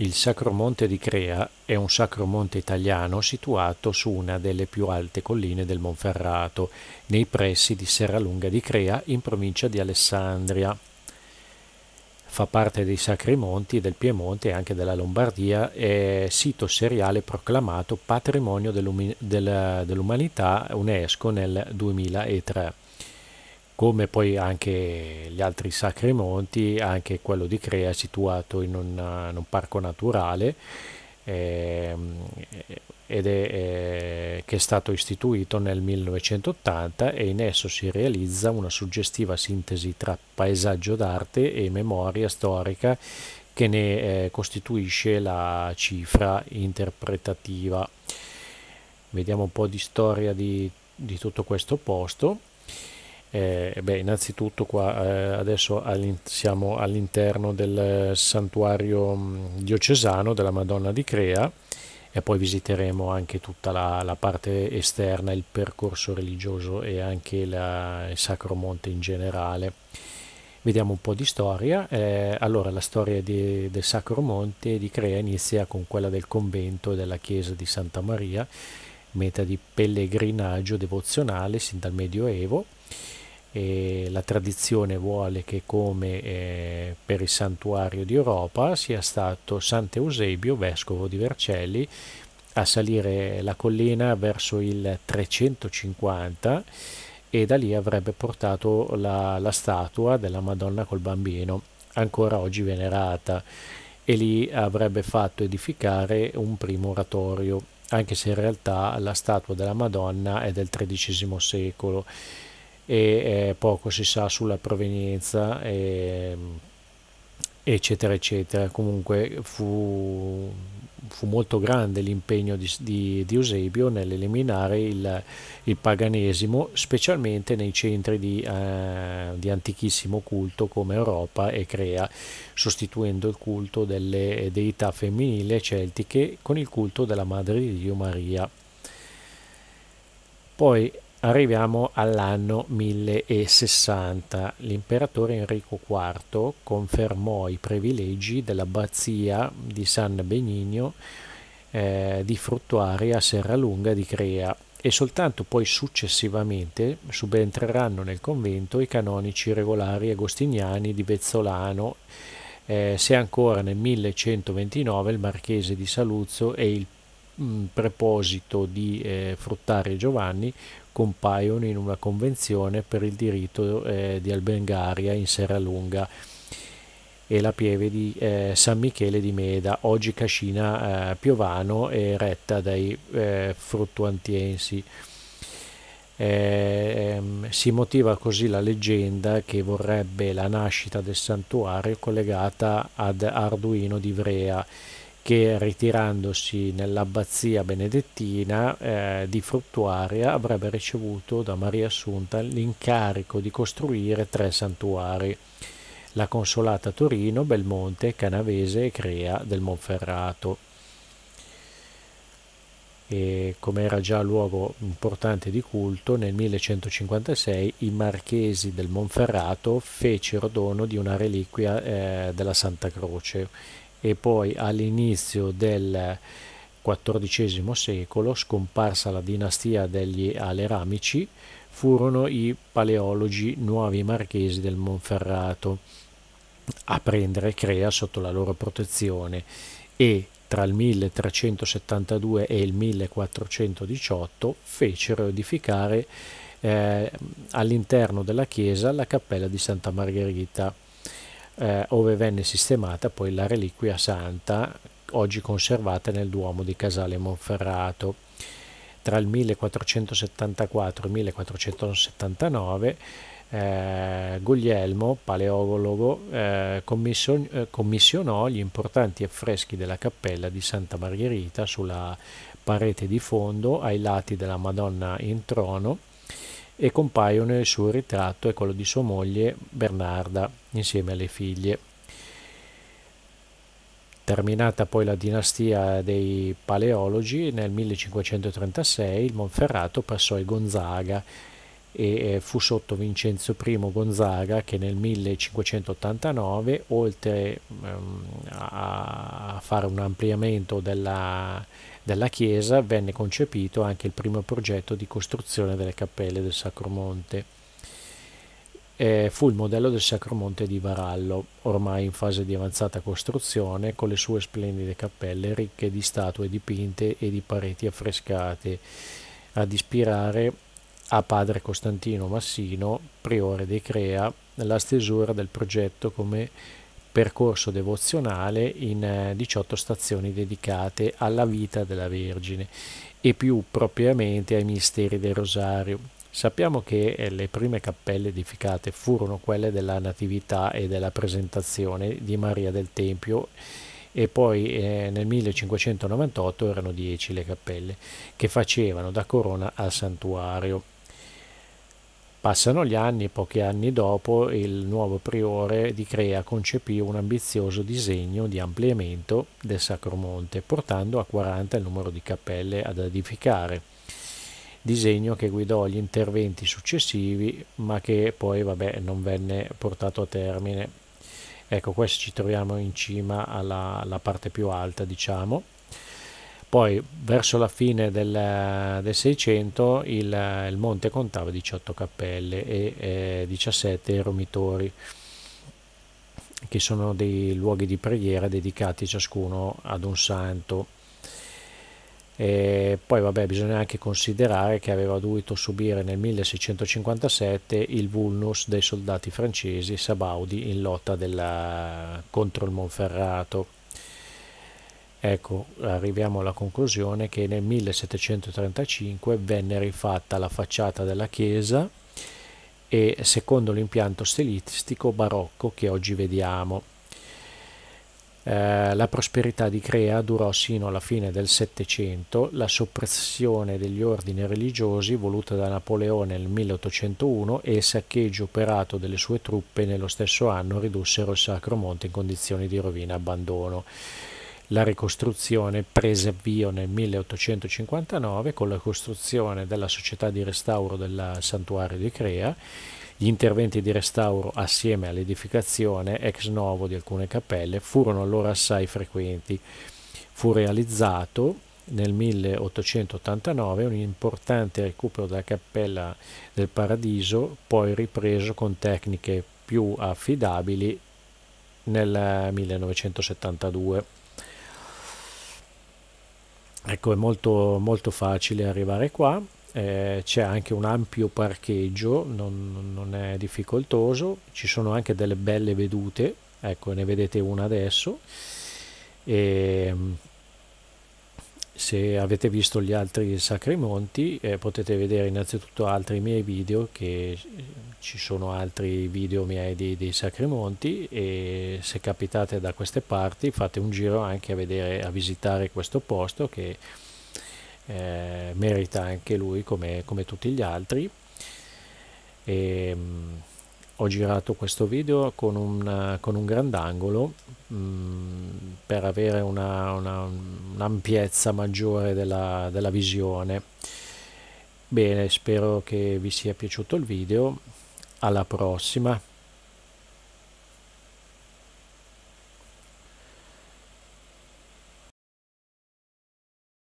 Il Sacro Monte di Crea è un sacro monte italiano situato su una delle più alte colline del Monferrato, nei pressi di Serralunga di Crea, in provincia di Alessandria. Fa parte dei Sacri Monti del Piemonte e anche della Lombardia, è sito seriale proclamato Patrimonio dell'Umanità UNESCO nel 2003 come poi anche gli altri sacri monti, anche quello di Crea situato in un, in un parco naturale eh, ed è, eh, che è stato istituito nel 1980 e in esso si realizza una suggestiva sintesi tra paesaggio d'arte e memoria storica che ne eh, costituisce la cifra interpretativa. Vediamo un po' di storia di, di tutto questo posto. Eh, beh, innanzitutto qua eh, adesso all'in- siamo all'interno del santuario mm, diocesano della Madonna di Crea e poi visiteremo anche tutta la, la parte esterna, il percorso religioso e anche la, il Sacro Monte in generale. Vediamo un po' di storia. Eh, allora, la storia di, del Sacro Monte di Crea inizia con quella del convento e della chiesa di Santa Maria, meta di pellegrinaggio devozionale sin dal Medioevo e la tradizione vuole che come eh, per il santuario di Europa sia stato Sant'Eusebio, vescovo di Vercelli, a salire la collina verso il 350 e da lì avrebbe portato la, la statua della Madonna col bambino, ancora oggi venerata, e lì avrebbe fatto edificare un primo oratorio, anche se in realtà la statua della Madonna è del XIII secolo e poco si sa sulla provenienza e, eccetera eccetera comunque fu, fu molto grande l'impegno di, di, di, Eusebio nell'eliminare il, il, paganesimo specialmente nei centri di, eh, di, antichissimo culto come Europa e Crea sostituendo il culto delle deità femminili e celtiche con il culto della madre di Dio Maria poi Arriviamo all'anno 1060. L'imperatore Enrico IV confermò i privilegi dell'abbazia di San Benigno eh, di Fruttuaria a Serralunga di Crea e soltanto poi successivamente subentreranno nel convento i canonici regolari agostiniani di Vezzolano, eh, se ancora nel 1129 il marchese di Saluzzo e il mh, mm, preposito di eh, Fruttari Giovanni compaiono in una convenzione per il diritto eh, di Albengaria in Serra Lunga e la pieve di eh, San Michele di Meda, oggi Cascina eh, Piovano e retta dai eh, fruttuantiensi. Eh, ehm, si motiva così la leggenda che vorrebbe la nascita del santuario collegata ad Arduino di Vrea, che ritirandosi nell'abbazia benedettina eh, di Fruttuaria avrebbe ricevuto da Maria Assunta l'incarico di costruire tre santuari, la Consolata Torino, Belmonte, Canavese e Crea del Monferrato. E come era già luogo importante di culto, nel 1156 i marchesi del Monferrato fecero dono di una reliquia eh, della Santa Croce e poi all'inizio del XIV secolo, scomparsa la dinastia degli Aleramici, furono i paleologi nuovi marchesi del Monferrato a prendere Crea sotto la loro protezione e tra il 1372 e il 1418 fecero edificare eh, all'interno della chiesa la cappella di Santa Margherita eh, ove venne sistemata poi la reliquia santa oggi conservata nel Duomo di Casale Monferrato. Tra il 1474 e il 1479 eh, Guglielmo, paleologo, eh, eh commissionò gli importanti affreschi della cappella di Santa Margherita sulla parete di fondo ai lati della Madonna in trono e compaiono il suo ritratto e quello di sua moglie Bernarda insieme alle figlie. Terminata poi la dinastia dei Paleologi, nel 1536 il Monferrato passò ai Gonzaga e fu sotto Vincenzo I Gonzaga che nel 1589 oltre ehm, a fare un ampliamento della, della chiesa venne concepito anche il primo progetto di costruzione delle cappelle del Sacromonte. Eh, fu il modello del Sacromonte di Varallo, ormai in fase di avanzata costruzione, con le sue splendide cappelle ricche di statue dipinte e di pareti affrescate, ad ispirare a padre Costantino Massino, priore di Crea, la stesura del progetto come percorso devozionale in 18 eh, stazioni dedicate alla vita della Vergine e più propriamente ai misteri del Rosario. Sappiamo che eh, le prime cappelle edificate furono quelle della Natività e della Presentazione di Maria del Tempio e poi eh, nel 1598 erano 10 le cappelle che facevano da corona al santuario. Passano gli anni, e pochi anni dopo, il nuovo priore di Crea concepì un ambizioso disegno di ampliamento del Sacro Monte, portando a 40 il numero di cappelle ad edificare. Disegno che guidò gli interventi successivi, ma che poi vabbè, non venne portato a termine. Ecco, questo ci troviamo in cima alla, alla parte più alta, diciamo poi verso la fine del, del 600 il, il, monte contava 18 cappelle e eh, 17 romitori che sono dei luoghi di preghiera dedicati ciascuno ad un santo e poi vabbè bisogna anche considerare che aveva dovuto subire nel 1657 il vulnus dei soldati francesi sabaudi in lotta della, contro il Monferrato Ecco, arriviamo alla conclusione che nel 1735 venne rifatta la facciata della chiesa e secondo l'impianto stilistico barocco che oggi vediamo. Eh, la prosperità di Crea durò sino alla fine del Settecento, la soppressione degli ordini religiosi voluta da Napoleone nel 1801 e il saccheggio operato delle sue truppe nello stesso anno ridussero il Sacro Monte in condizioni di rovina e abbandono. La ricostruzione prese avvio nel 1859 con la costruzione della società di restauro del santuario di Crea. Gli interventi di restauro assieme all'edificazione ex novo di alcune cappelle furono allora assai frequenti. Fu realizzato nel 1889 un importante recupero della cappella del Paradiso, poi ripreso con tecniche più affidabili nel 1972 ecco è molto, molto facile arrivare qua eh, c'è anche un ampio parcheggio non, non, è difficoltoso ci sono anche delle belle vedute ecco ne vedete una adesso e, ehm, se avete visto gli altri sacri monti eh, potete vedere innanzitutto altri miei video che eh, ci sono altri video miei dei, dei sacri monti e se capitate da queste parti fate un giro anche a vedere a visitare questo posto che eh, merita anche lui come, come tutti gli altri e, ehm, ho girato questo video con un, con un grandangolo mm, per avere una, un'ampiezza maggiore della, della visione bene spero che vi sia piaciuto il video alla prossima